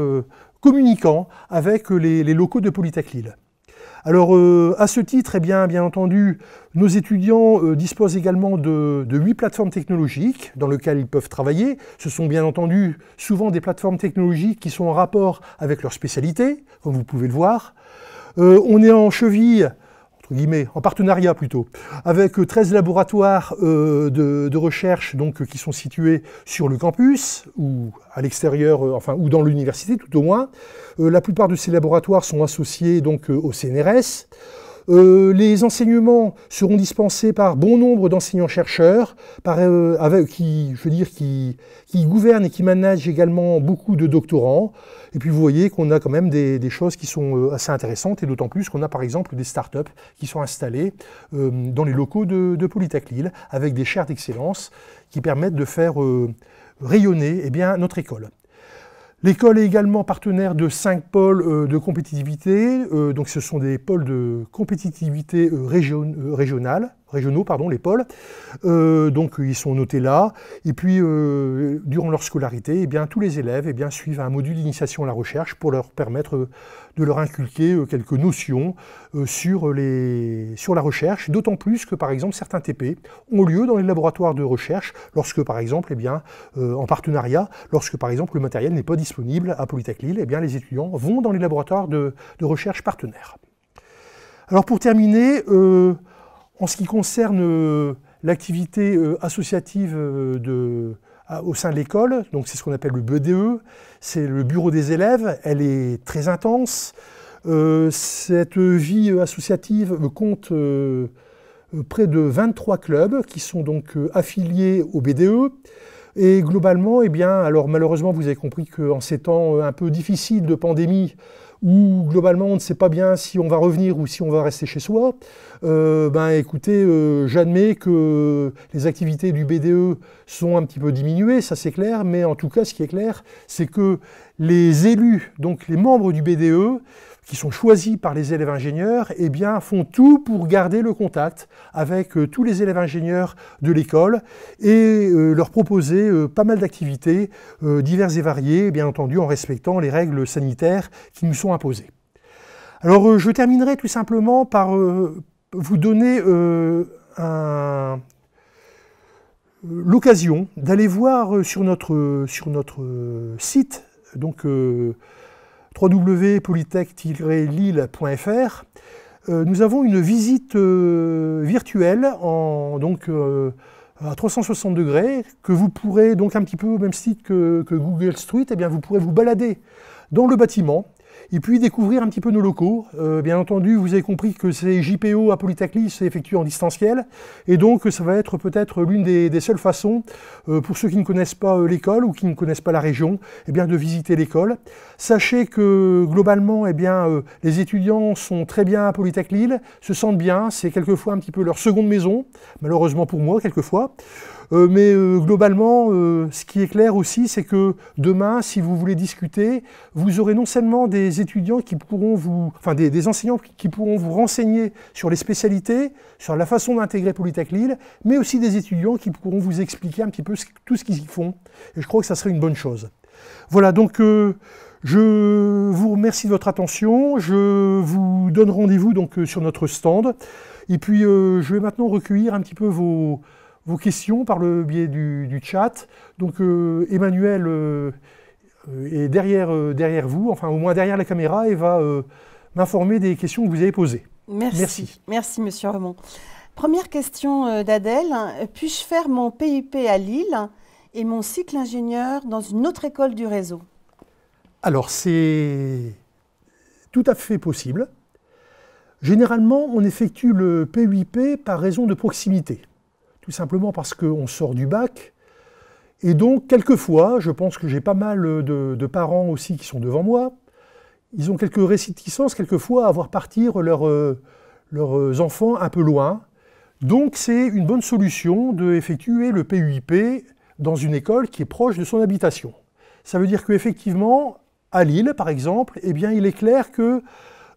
communiquant avec les, les locaux de Polytech Lille. Alors, euh, à ce titre, eh bien, bien entendu, nos étudiants euh, disposent également de, huit plateformes technologiques dans lesquelles ils peuvent travailler. Ce sont bien entendu souvent des plateformes technologiques qui sont en rapport avec leur spécialité, comme vous pouvez le voir. Euh, on est en cheville en partenariat plutôt, avec 13 laboratoires euh, de, recherche donc, qui sont situés sur le campus, ou à l'extérieur, euh, enfin, ou dans l'université tout au moins. Euh, la plupart de ces laboratoires sont associés donc au CNRS. Euh, les enseignements seront dispensés par bon nombre d'enseignants-chercheurs, euh, qui, je veux dire, qui, gouvernent et qui managent également beaucoup de doctorants. Et puis vous voyez qu'on a quand même des, choses qui sont euh, assez intéressantes, et d'autant plus qu'on a par exemple des start-up qui sont installées dans les locaux de, de Lille, avec des chaires d'excellence qui permettent de faire rayonner eh bien, notre école. L'école est également partenaire de cinq pôles euh, de compétitivité. Euh, donc ce sont des pôles de compétitivité euh, régionale régionaux, pardon, les pôles. Euh, donc ils sont notés là. Et puis, euh, durant leur scolarité, eh bien, tous les élèves eh bien, suivent un module d'initiation à la recherche pour leur permettre euh, de leur inculquer quelques notions sur, les, sur la recherche, d'autant plus que, par exemple, certains TP ont lieu dans les laboratoires de recherche lorsque, par exemple, eh bien, en partenariat, lorsque, par exemple, le matériel n'est pas disponible à Polytech Lille, bien, les étudiants vont dans les laboratoires de, recherche partenaires. Alors pour terminer, en ce qui concerne euh, l'activité euh, associative euh, au sein de l'école, donc c'est ce qu'on appelle le BDE, c'est le bureau des élèves, elle est très intense. cette vie associative compte près de 23 clubs qui sont donc affiliés au BDE. Et globalement, eh bien, alors malheureusement, vous avez compris qu'en ces temps un peu difficiles de pandémie, où globalement on ne sait pas bien si on va revenir ou si on va rester chez soi, euh, ben écoutez, euh, j'admets que les activités du BDE sont un petit peu diminuées, ça c'est clair, mais en tout cas ce qui est clair, c'est que les élus, donc les membres du BDE, qui sont choisis par les élèves ingénieurs, eh bien, font tout pour garder le contact avec euh, tous les élèves ingénieurs de l'école et euh, leur proposer euh, pas mal d'activités diverses et variées, bien entendu en respectant les règles sanitaires qui nous sont imposées. Alors, je terminerai tout simplement par vous donner l'occasion d'aller voir sur notre, sur notre site, donc www.polytech-lille.fr, euh, nous avons une visite euh, virtuelle en, donc, euh, à 360 degrés, que vous pourrez, donc un petit peu au même site que, Google Street, eh bien, vous pourrez vous balader dans le bâtiment et puis découvrir un petit peu nos locaux. Euh, bien entendu, vous avez compris que ces JPO à Lille s'effectuent en distanciel, et donc ça va être peut-être l'une des, seules façons, euh, pour ceux qui ne connaissent pas euh, l'école ou qui ne connaissent pas la région, eh bien, de visiter l'école. Sachez que globalement, eh bien, les étudiants sont très bien à Polytech Lille, se sentent bien, c'est quelquefois un petit peu leur seconde maison, malheureusement pour moi, quelquefois. Euh, mais euh, globalement, euh, ce qui est clair aussi, c'est que demain, si vous voulez discuter, vous aurez non seulement des étudiants qui pourront vous, enfin des, enseignants qui pourront vous renseigner sur les spécialités, sur la façon d'intégrer Polytech Lille, mais aussi des étudiants qui pourront vous expliquer un petit peu tout ce qu'ils y font. Et je crois que ça serait une bonne chose. Voilà, donc je vous remercie de votre attention. Je vous donne rendez-vous donc sur notre stand. Et puis je vais maintenant recueillir un petit peu vos vos questions par le biais du, chat. Donc euh, Emmanuel euh, est euh, derrière, vous, enfin au moins derrière la caméra, et va m'informer des questions que vous avez posées. Merci. Merci, Monsieur Remond. Première question d'Adèle. Puis-je faire mon PIP à Lille et mon cycle ingénieur dans une autre école du réseau Alors c'est tout à fait possible. Généralement, on effectue le PUIP par raison de proximité tout simplement parce qu'on sort du bac. Et donc, quelquefois, je pense que j'ai pas mal de, parents aussi qui sont devant moi, ils ont quelques réticences quelquefois à voir partir leurs euh, euh, enfants un peu loin. Donc, c'est une bonne solution d'effectuer le PUIP dans une école qui est proche de son habitation. Ça veut dire qu'effectivement, à Lille, par exemple, eh bien, il est clair que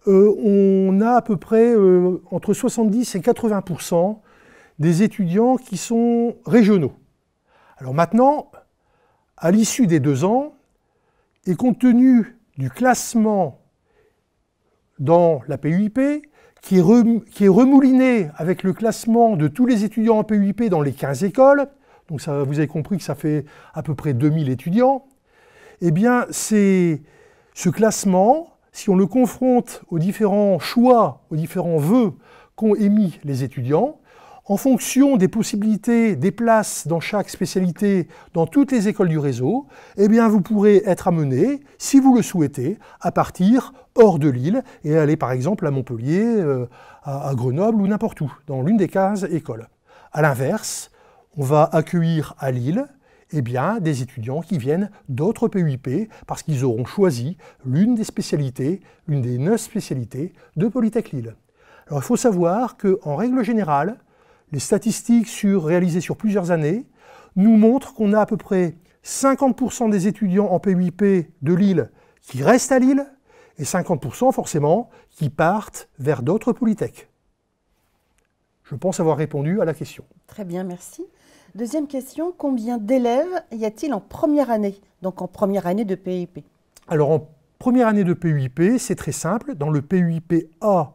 euh, on a à peu près entre 70 et 80 des étudiants qui sont régionaux. Alors maintenant, à l'issue des deux ans, et compte tenu du classement dans la PUIP, qui est, remouliné avec le classement de tous les étudiants en PUIP dans les 15 écoles, donc ça, vous avez compris que ça fait à peu près 2000 étudiants, eh bien c'est ce classement, si on le confronte aux différents choix, aux différents vœux qu'ont émis les étudiants, en fonction des possibilités, des places dans chaque spécialité, dans toutes les écoles du réseau, eh bien vous pourrez être amené, si vous le souhaitez, à partir hors de Lille et aller par exemple à Montpellier, euh, à, Grenoble ou n'importe où, dans l'une des 15 écoles. À l'inverse, on va accueillir à Lille eh bien, des étudiants qui viennent d'autres PUIP parce qu'ils auront choisi l'une des spécialités, l'une des neuf spécialités de Polytech Lille. Alors il faut savoir qu'en règle générale, les statistiques sur, réalisées sur plusieurs années nous montrent qu'on a à peu près 50% des étudiants en PUIP de Lille qui restent à Lille et 50% forcément qui partent vers d'autres polytech. Je pense avoir répondu à la question. Très bien, merci. Deuxième question, combien d'élèves y a-t-il en première année, donc en première année de PUIP Alors en première année de PUIP, c'est très simple. Dans le PUIP A,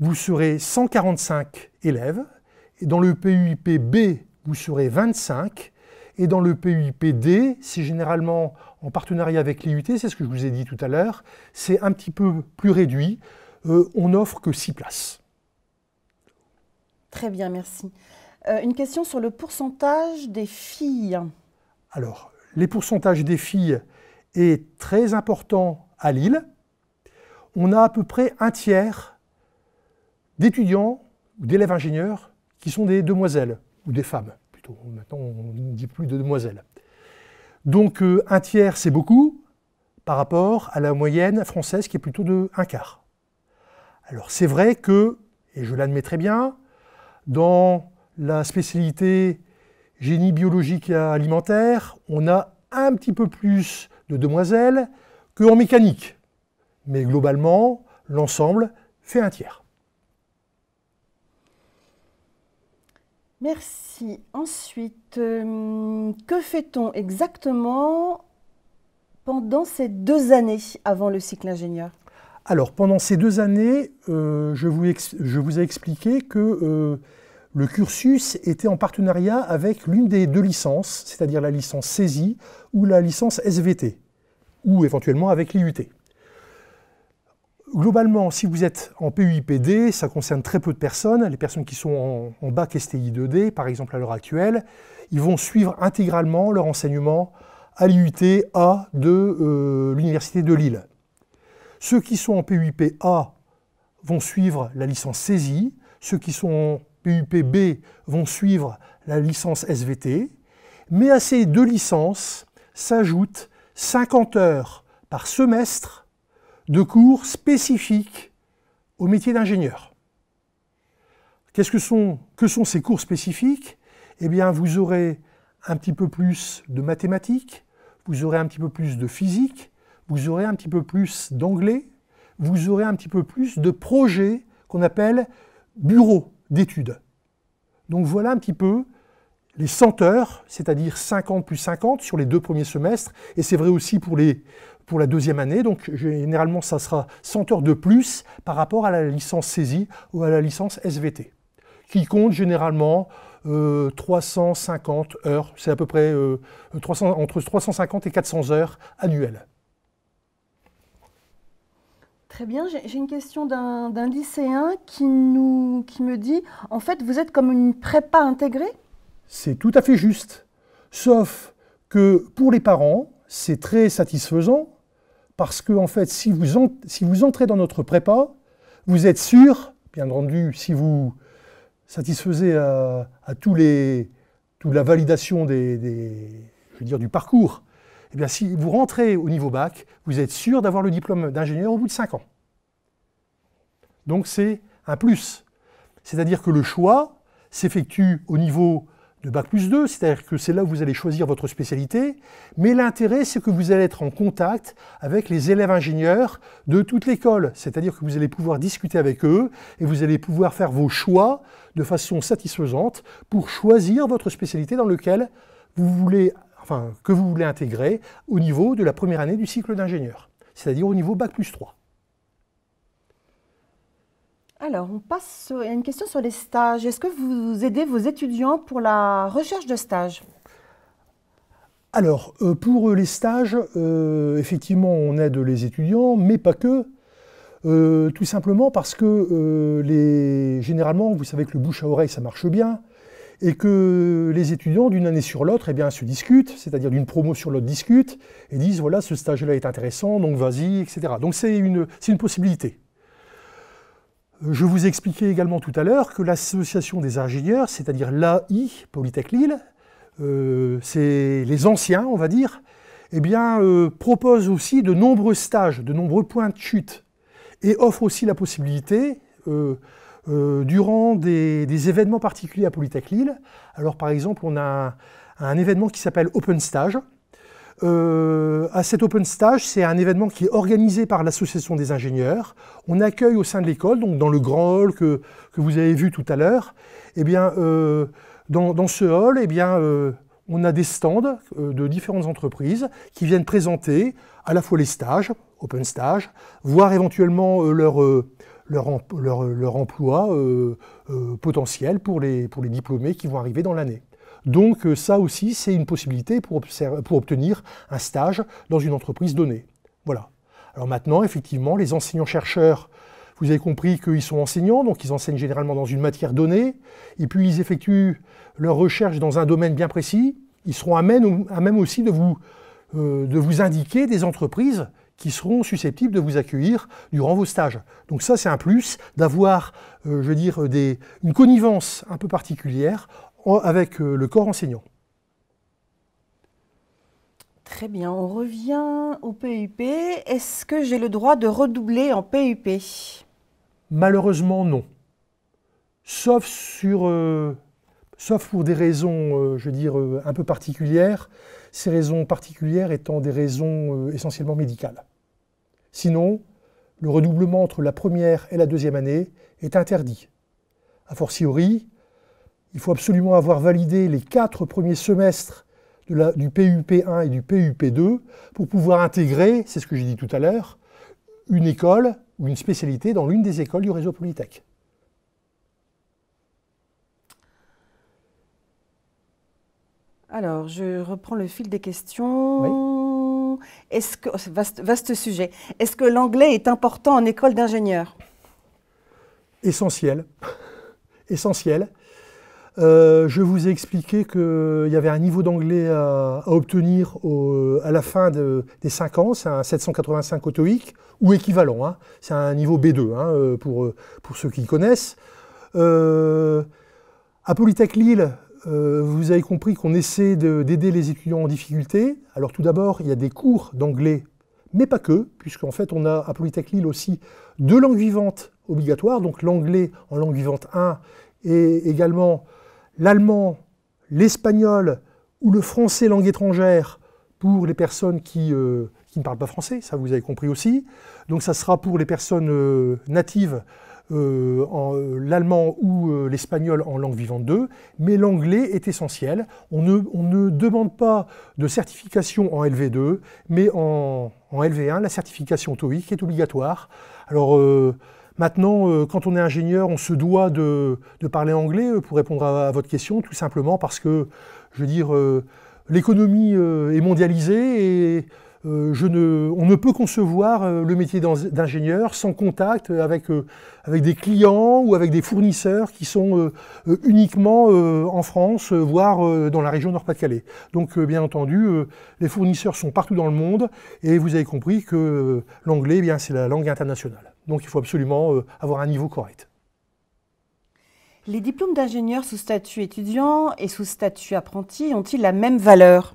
vous serez 145 élèves. Et dans le PUIP B, vous serez 25. Et dans le PUIP D, c'est généralement en partenariat avec l'IUT, c'est ce que je vous ai dit tout à l'heure, c'est un petit peu plus réduit. Euh, on n'offre que 6 places. Très bien, merci. Euh, une question sur le pourcentage des filles. Alors, les pourcentages des filles est très important à Lille. On a à peu près un tiers d'étudiants ou d'élèves ingénieurs qui sont des demoiselles, ou des femmes plutôt. Maintenant, on ne dit plus de demoiselles. Donc euh, un tiers, c'est beaucoup par rapport à la moyenne française qui est plutôt de un quart. Alors c'est vrai que, et je l'admets très bien, dans la spécialité génie biologique et alimentaire, on a un petit peu plus de demoiselles qu'en mécanique. Mais globalement, l'ensemble fait un tiers. Merci. Ensuite, euh, que fait-on exactement pendant ces deux années avant le cycle ingénieur Alors, pendant ces deux années, euh, je, vous ai expliqué que euh, le cursus était en partenariat avec l'une des deux licences, c'est-à-dire la licence saisie ou la licence SVT, ou éventuellement avec l'IUT globalement, si vous êtes en PUIPD, ça concerne très peu de personnes. Les personnes qui sont en, bac STI 2D, par exemple à l'heure actuelle, ils vont suivre intégralement leur enseignement à l'IUT A de euh, l'Université de Lille. Ceux qui sont en PUIP A vont suivre la licence saisie, ceux qui sont en PUIP B vont suivre la licence SVT, mais à ces deux licences s'ajoutent 50 heures par semestre de cours spécifiques au métier d'ingénieur. que sont, que sont ces cours spécifiques Eh bien, vous aurez un petit peu plus de mathématiques, vous aurez un petit peu plus de physique, vous aurez un petit peu plus d'anglais, vous aurez un petit peu plus de projets qu'on appelle bureaux d'études. Donc voilà un petit peu les 100 heures, c'est-à-dire 50 plus 50 sur les deux premiers semestres, et c'est vrai aussi pour les pour la deuxième année. Donc généralement, ça sera 100 heures de plus par rapport à la licence saisie ou à la licence SVT, qui compte généralement 350 euh, heures. C'est à peu près euh, entre 350 et 400 heures annuelles. Très bien, j'ai une question d'un lycéen qui, nous, qui me dit, en fait, vous êtes comme une prépa intégrée C'est tout à fait juste, sauf que pour les parents, c'est très satisfaisant parce que, en fait, si vous, entrez dans notre prépa, vous êtes sûr, bien entendu, si vous satisfaisez à, tous les, toute la validation des, dire, du parcours, eh bien, si vous rentrez au niveau bac, vous êtes sûr d'avoir le diplôme d'ingénieur au bout de 5 ans. Donc c'est un plus. C'est-à-dire que le choix s'effectue au niveau de Bac plus 2, c'est-à-dire que c'est là où vous allez choisir votre spécialité, mais l'intérêt, c'est que vous allez être en contact avec les élèves ingénieurs de toute l'école, c'est-à-dire que vous allez pouvoir discuter avec eux et vous allez pouvoir faire vos choix de façon satisfaisante pour choisir votre spécialité dans laquelle vous voulez, enfin, que vous voulez intégrer au niveau de la première année du cycle d'ingénieur, c'est-à-dire au niveau Bac plus 3. Alors, on passe à une question sur les stages. Est-ce que vous aidez vos étudiants pour la recherche de stages Alors, euh, pour les stages, euh, effectivement, on aide les étudiants, mais pas que. Euh, tout simplement parce que les... généralement, vous savez que le bouche à oreille, ça marche bien, et que les étudiants, d'une année sur l'autre, eh bien, se discutent, c'est-à-dire d'une promo sur l'autre, discutent, et disent, voilà, ce stage-là est intéressant, donc vas-y, etc. Donc c'est une possibilité. Je vous expliquais également tout à l'heure que l'association des ingénieurs, c'est-à-dire l'AI, Polytech Lille, euh, c'est les anciens, on va dire, eh bien, euh, propose aussi de nombreux stages, de nombreux points de chute, et offre aussi la possibilité, euh, durant des, événements particuliers à Polytech Lille, alors par exemple, on a un événement qui s'appelle Open Stage, euh, à cet Open Stage, c'est un événement qui est organisé par l'Association des ingénieurs. On accueille au sein de l'école, donc dans le grand hall que, vous avez vu tout à l'heure, eh bien, euh, dans, ce hall, eh bien, euh, on a des stands de différentes entreprises qui viennent présenter à la fois les stages, Open Stage, voire éventuellement leur, leur, leur, leur emploi potentiel pour les, pour les diplômés qui vont arriver dans l'année. Donc euh, ça aussi, c'est une possibilité pour, obtenir un stage dans une entreprise donnée. Voilà. Alors maintenant, effectivement, les enseignants-chercheurs vous avez compris qu'ils sont enseignants, donc ils enseignent généralement dans une matière donnée, et puis ils effectuent leurs recherche dans un domaine bien précis. Ils seront à même, à même aussi de vous, euh, de vous indiquer des entreprises qui seront susceptibles de vous accueillir durant vos stages. Donc ça, c'est un plus d'avoir, euh, je veux dire, une connivence un peu particulière avec euh, le corps enseignant. Très bien, on revient au PUP. Est-ce que j'ai le droit de redoubler en PUP Malheureusement, non. Sauf, sur, euh, sauf pour des raisons, euh, je veux dire, un peu particulières. Ces raisons particulières étant des raisons essentiellement médicales. Sinon, le redoublement entre la première et la deuxième année est interdit. A fortiori, il faut absolument avoir validé les quatre premiers semestres du PUP1 et du PUP2 pour pouvoir intégrer, c'est ce que j'ai dit tout à l'heure, une école ou une spécialité dans l'une des écoles du réseau Polytech. Alors, je reprends le fil des questions. que, oh, vaste sujet, est-ce que l'anglais est important en école d'ingénieur Essentiel. Essentiel. Euh, je vous ai expliqué qu'il euh, y avait un niveau d'anglais à, obtenir euh, à la fin des 5 ans, c'est un 785 au ou équivalent, hein. c'est un niveau B2 hein, pour, pour ceux qui connaissent. à Polytech Lille, vous avez compris qu'on essaie d'aider les étudiants en difficulté. Alors tout d'abord, il y a des cours d'anglais, mais pas que, puisqu'en fait on a à Polytech Lille aussi deux langues vivantes obligatoires, donc l'anglais en langue vivante 1 et également l'allemand, l'espagnol ou le français langue étrangère pour les personnes euh, qui, ne parlent pas français, ça vous avez compris aussi. Donc ça sera pour les personnes euh, natives euh, en l'allemand ou l'espagnol en langue vivante 2, mais l'anglais est essentiel. On ne, demande pas de certification en LV2, mais en, en LV1, la certification TOEIC est obligatoire. Alors Maintenant, euh, quand on est ingénieur, on se doit de, parler anglais euh, pour répondre à, votre question, tout simplement parce que, je veux dire, euh, l'économie est mondialisée et je ne, on ne peut concevoir le métier d'ingénieur sans contact avec, avec, des clients ou avec des fournisseurs qui sont uniquement en France, voire dans la région Nord-Pas-de-Calais. Donc, bien entendu, les fournisseurs sont partout dans le monde et vous avez compris que l'anglais, eh bien, c'est la langue internationale. Donc il faut absolument euh, avoir un niveau correct. Les diplômes d'ingénieur sous statut étudiant et sous statut apprenti ont-ils la même valeur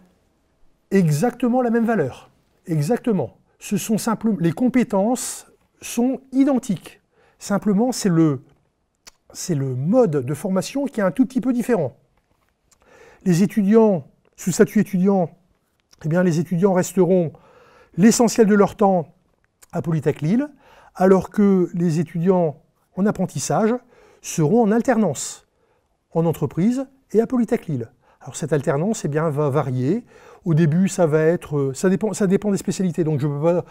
Exactement la même valeur. Exactement. Ce sont les compétences sont identiques. Simplement, c'est le c'est le mode de formation qui est un tout petit peu différent. Les étudiants sous statut étudiant, eh bien les étudiants resteront l'essentiel de leur temps à Polytech Lille alors que les étudiants en apprentissage seront en alternance en entreprise et à Polytech Lille. Alors cette alternance eh bien, va varier. Au début, ça va être, euh, ça dépend, ça dépend des spécialités, donc je ne peux pas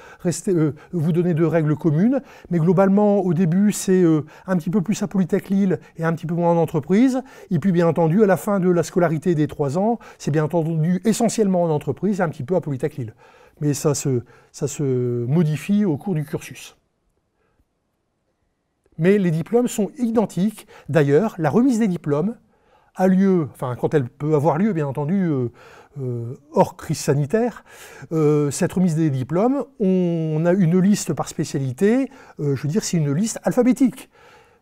euh, vous donner de règles communes, mais globalement, au début, c'est euh, un petit peu plus à Polytech Lille et un petit peu moins en entreprise. Et puis, bien entendu, à la fin de la scolarité des trois ans, c'est bien entendu essentiellement en entreprise et un petit peu à Polytech Lille. Mais ça ça se modifie au cours du cursus mais les diplômes sont identiques. D'ailleurs, la remise des diplômes a lieu, enfin quand elle peut avoir lieu bien entendu, euh, euh, hors crise sanitaire, euh, cette remise des diplômes, on a une liste par spécialité, je veux dire c'est une liste alphabétique.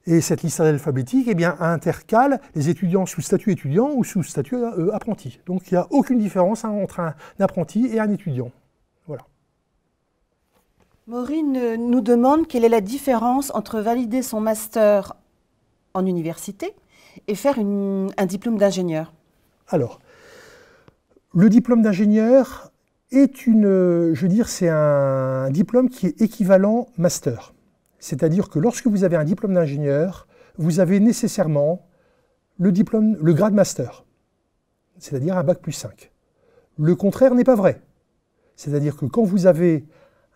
Et cette liste alphabétique eh bien, intercale les étudiants sous statut étudiant ou sous statut apprenti. Donc il n'y a aucune différence hein, entre un apprenti et un étudiant. Maureen euh, nous demande quelle est la différence entre valider son master en université et faire un diplôme d'ingénieur. Alors, le diplôme d'ingénieur est une, je veux dire, c'est un diplôme qui est équivalent master. C'est-à-dire que lorsque vous avez un diplôme d'ingénieur, vous avez nécessairement le diplôme, le grade master, c'est-à-dire un bac plus 5. Le contraire n'est pas vrai. C'est-à-dire que quand vous avez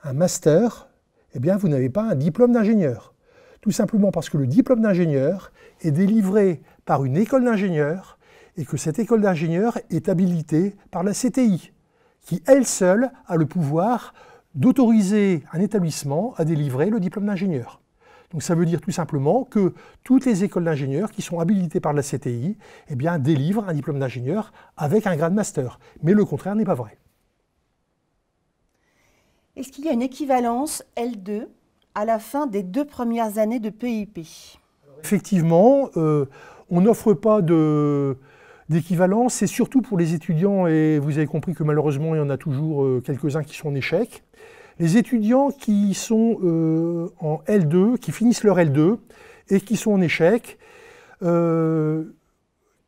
un master, eh bien, vous n'avez pas un diplôme d'ingénieur. Tout simplement parce que le diplôme d'ingénieur est délivré par une école d'ingénieur et que cette école d'ingénieur est habilitée par la CTI, qui elle seule a le pouvoir d'autoriser un établissement à délivrer le diplôme d'ingénieur. Donc ça veut dire tout simplement que toutes les écoles d'ingénieurs qui sont habilitées par la CTI eh bien, délivrent un diplôme d'ingénieur avec un grade master. Mais le contraire n'est pas vrai. Est-ce qu'il y a une équivalence L2 à la fin des deux premières années de PIP Effectivement, euh, on n'offre pas d'équivalence, c'est surtout pour les étudiants, et vous avez compris que malheureusement, il y en a toujours euh, quelques-uns qui sont en échec. Les étudiants qui sont euh, en L2, qui finissent leur L2 et qui sont en échec,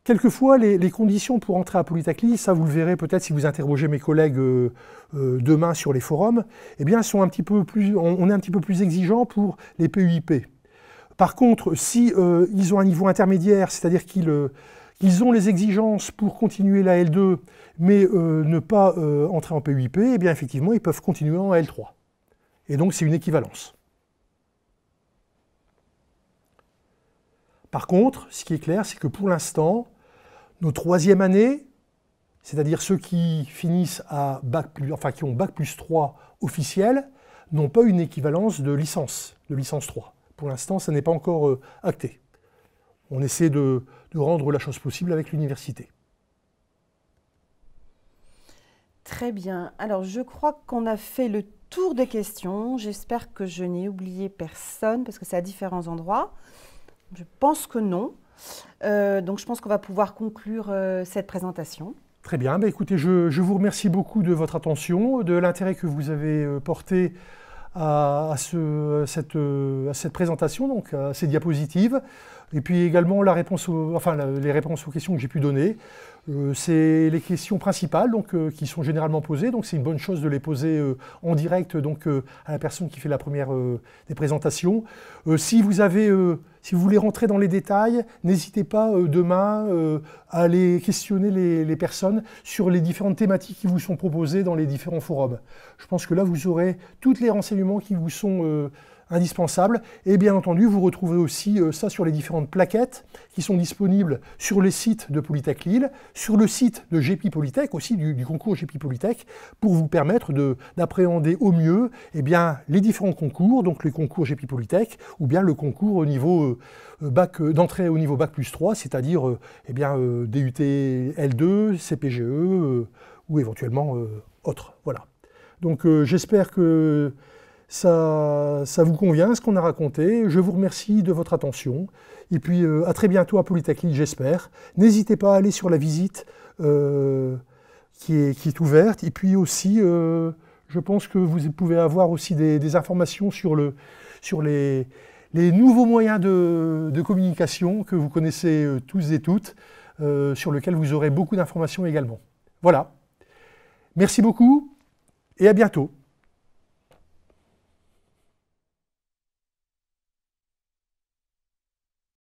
Quelquefois, les, conditions pour entrer à Polytacli, ça vous le verrez peut-être si vous interrogez mes collègues euh, euh, demain sur les forums, eh bien, sont un petit peu plus, on, est un petit peu plus exigeant pour les PUIP. Par contre, si euh, ils ont un niveau intermédiaire, c'est-à-dire qu'ils ont les exigences pour continuer la L2, mais ne pas entrer en PUIP, eh bien, effectivement, ils peuvent continuer en L3. Et donc, c'est une équivalence. Par contre, ce qui est clair, c'est que pour l'instant, nos troisième années, c'est-à-dire ceux qui finissent à bac enfin qui ont bac plus 3 officiel, n'ont pas une équivalence de licence, de licence 3. Pour l'instant, ça n'est pas encore euh, acté. On essaie de rendre la chose possible avec l'université. Très bien. Alors, je crois qu'on a fait le tour des questions. J'espère que je n'ai oublié personne parce que c'est à différents endroits. Je pense que non. Euh, donc je pense qu'on va pouvoir conclure euh, cette présentation. Très bien, bah, écoutez, je, vous remercie beaucoup de votre attention, de l'intérêt que vous avez euh, porté à, cette, présentation, donc à ces diapositives, et puis également la réponse enfin, les réponses aux questions que j'ai pu donner. Euh, c'est les questions principales donc, euh, qui sont généralement posées, donc c'est une bonne chose de les poser euh, en direct donc, à la personne qui fait la première des présentations. si, vous avez, si vous voulez rentrer dans les détails, n'hésitez pas demain à aller questionner les, les, personnes sur les différentes thématiques qui vous sont proposées dans les différents forums. Je pense que là, vous aurez tous les renseignements qui vous sont indispensable. Et bien entendu, vous retrouvez aussi euh, ça sur les différentes plaquettes qui sont disponibles sur les sites de Polytech Lille, sur le site de GP Polytech, aussi du, concours GP Polytech, pour vous permettre d'appréhender au mieux et eh bien, les différents concours, donc les concours GP Polytech, ou bien le concours au niveau euh, euh, bac d'entrée au niveau bac plus 3, c'est-à-dire et eh bien, DUT L2, CPGE, ou éventuellement autres. Voilà. Donc j'espère que ça, ça vous convient, ce qu'on a raconté. Je vous remercie de votre attention. Et puis euh, à très bientôt à Polytechnique, j'espère. N'hésitez pas à aller sur la visite euh, qui, est, qui, est, ouverte. Et puis aussi, euh, je pense que vous pouvez avoir aussi des, informations sur, le, sur les, les, nouveaux moyens de, de, communication que vous connaissez tous et toutes, sur lesquels vous aurez beaucoup d'informations également. Voilà. Merci beaucoup et à bientôt.